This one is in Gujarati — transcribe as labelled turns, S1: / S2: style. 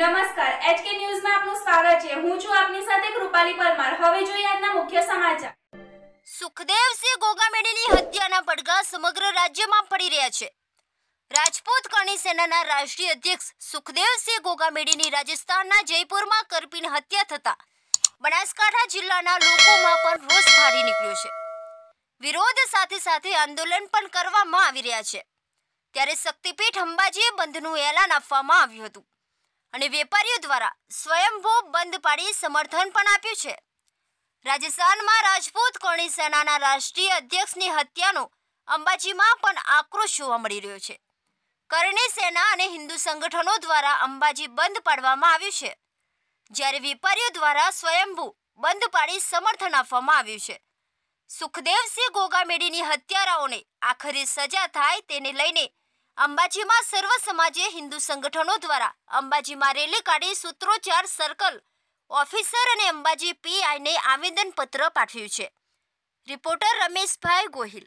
S1: નમસ્કાર એચકે ન્યૂઝમાં આપનું સ્વાગત છે હું છું આપની સાથે કૃપાલી પરમાર હવે જોઈએ આજના મુખ્ય સમાચાર સુખદેવસિંહ ગોગામેડીની હત્યાના પડઘા સમગ્ર રાજ્યમાં પડી રહ્યા છે રાજપૂત કણી સેનાના રાષ્ટ્રીય અધ્યક્ષ સુખદેવસિંહ ગોગામેડીની રાજસ્થાનના જયપુરમાં કરપીને હત્યા થતા બનાસકાંઠા જિલ્લાના લોકોમાં પણ રોષ ભારી નીકળ્યો છે વિરોધ સાથે સાથે આંદોલન પણ કરવામાં આવી રહ્યા છે ત્યારે શક્તિપીઠ અંબાજીએ બંધનું એલાન આપવામાં આવ્યું હતું અને વેપારીઓ દ્વારા સ્વયંભૂ બંધ પાડી સમર્થન પણ આપ્યું છે રાજસ્થાનમાં રાજપૂત કોણી સેનાના રાષ્ટ્રીય અધ્યક્ષની હત્યાનો અંબાજીમાં પણ આક્રોશ જોવા મળી રહ્યો છે કરણી સેના અને હિન્દુ સંગઠનો દ્વારા અંબાજી બંધ પાડવામાં આવ્યું છે જ્યારે વેપારીઓ દ્વારા સ્વયંભૂ બંધ પાડી સમર્થન આપવામાં આવ્યું છે સુખદેવસિંહ ગોગામેડીની હત્યારાઓને આખરી સજા થાય તેને લઈને અંબાજીમાં સર્વ સમાજે હિન્દુ સંગઠનો દ્વારા અંબાજીમાં રેલી કાઢી સૂત્રોચ્ચાર સર્કલ ઓફિસર અને અંબાજી પીઆઈને આવેદનપત્ર પાઠવ્યું છે રિપોર્ટર રમેશભાઈ ગોહિલ